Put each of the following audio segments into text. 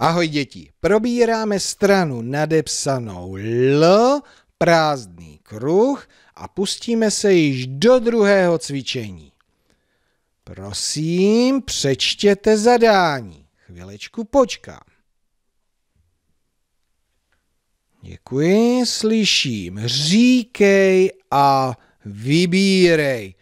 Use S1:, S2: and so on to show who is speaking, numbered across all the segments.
S1: Ahoj děti, probíráme stranu nadepsanou L, prázdný kruh a pustíme se již do druhého cvičení. Prosím, přečtěte zadání. Chvilečku počkám. Děkuji, slyším. Říkej a vybírej.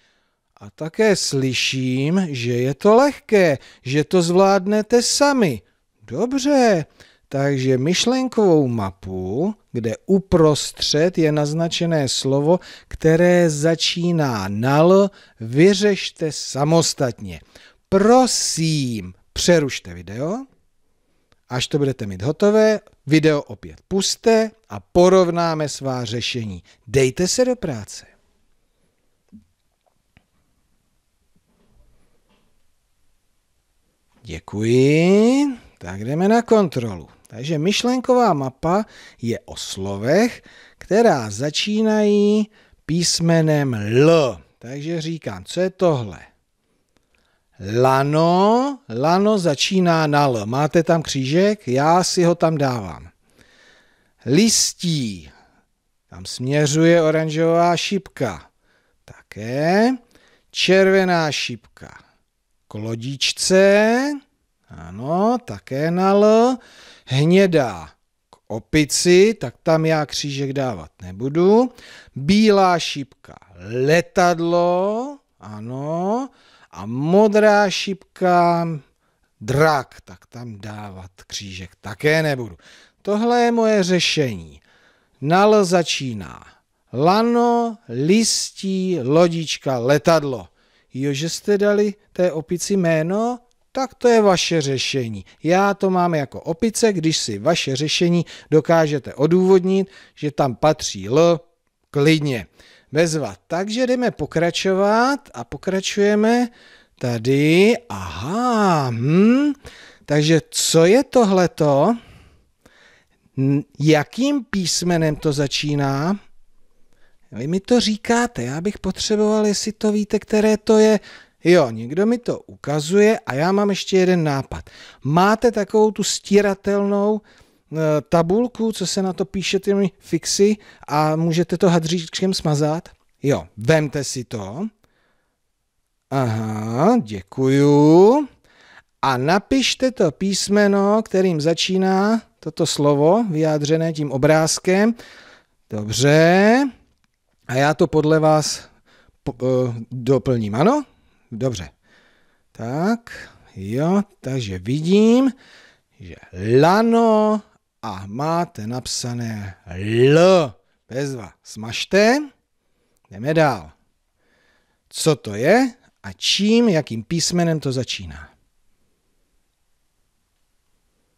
S1: A také slyším, že je to lehké, že to zvládnete sami. Dobře, takže myšlenkovou mapu, kde uprostřed je naznačené slovo, které začíná na L, vyřešte samostatně. Prosím, přerušte video. Až to budete mít hotové, video opět puste a porovnáme svá řešení. Dejte se do práce. Děkuji. Tak jdeme na kontrolu. Takže myšlenková mapa je o slovech, která začínají písmenem L. Takže říkám, co je tohle? Lano, lano začíná na L. Máte tam křížek? Já si ho tam dávám. Listí, tam směřuje oranžová šipka. Také červená šipka. K lodičce, ano, také na L. Hnědá k opici, tak tam já křížek dávat nebudu. Bílá šipka letadlo, ano. A modrá šipka drak, tak tam dávat křížek také nebudu. Tohle je moje řešení. Na L začíná lano, listí, lodička, letadlo. Jo, že jste dali té opici jméno? tak to je vaše řešení. Já to mám jako opice, když si vaše řešení dokážete odůvodnit, že tam patří L, klidně. Bezva. Takže jdeme pokračovat a pokračujeme tady. Aha, hm. Takže co je tohleto? Jakým písmenem to začíná? Vy mi to říkáte, já bych potřeboval, jestli to víte, které to je. Jo, někdo mi to ukazuje a já mám ještě jeden nápad. Máte takovou tu stíratelnou eh, tabulku, co se na to píše těmi fixy a můžete to hadříčkem smazat? Jo, vemte si to. Aha, děkuju. A napište to písmeno, kterým začíná toto slovo, vyjádřené tím obrázkem. Dobře. A já to podle vás po, uh, doplním, ano? Dobře. Tak, jo, takže vidím, že lano a máte napsané L. Bezva. Smažte. Jdeme dál. Co to je a čím, jakým písmenem to začíná?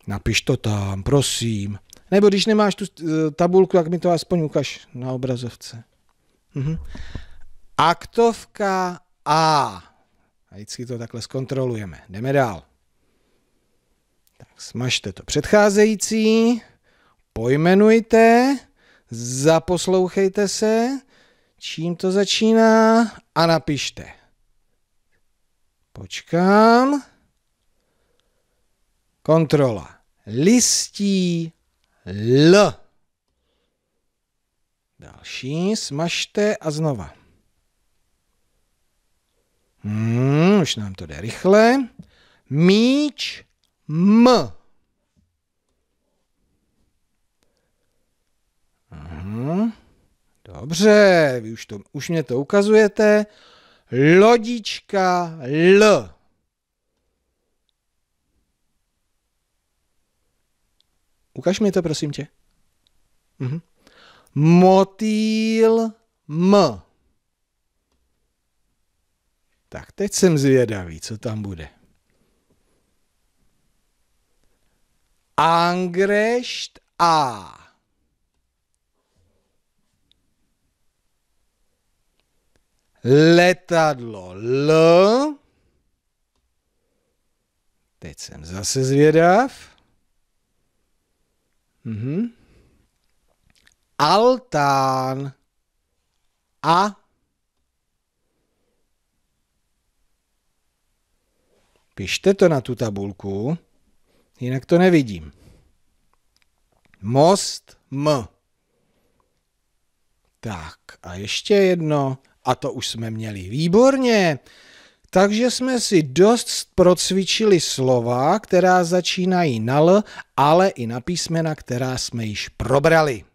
S1: Napiš to tam, prosím. Nebo když nemáš tu eh, tabulku, tak mi to aspoň ukaž na obrazovce. Mhm. Aktovka A. A vždycky to takhle zkontrolujeme. Jdeme dál. Tak smažte to předcházející, pojmenujte, zaposlouchejte se, čím to začíná a napište. Počkám. Kontrola. Listí L. Další smažte a znova. Hmm už nám to jde rychle. Míč M. Aha. Dobře, vy už, to, už mě to ukazujete. Lodička L. Ukaž mi to, prosím tě. Mhm. Motýl M. Tak teď jsem zvědavý, co tam bude. Angrešt A. Letadlo L. Teď jsem zase zvědav. Mhm. Altán. A Pište to na tu tabulku, jinak to nevidím. Most M. Tak a ještě jedno, a to už jsme měli výborně. Takže jsme si dost procvičili slova, která začínají na L, ale i na písmena, která jsme již probrali.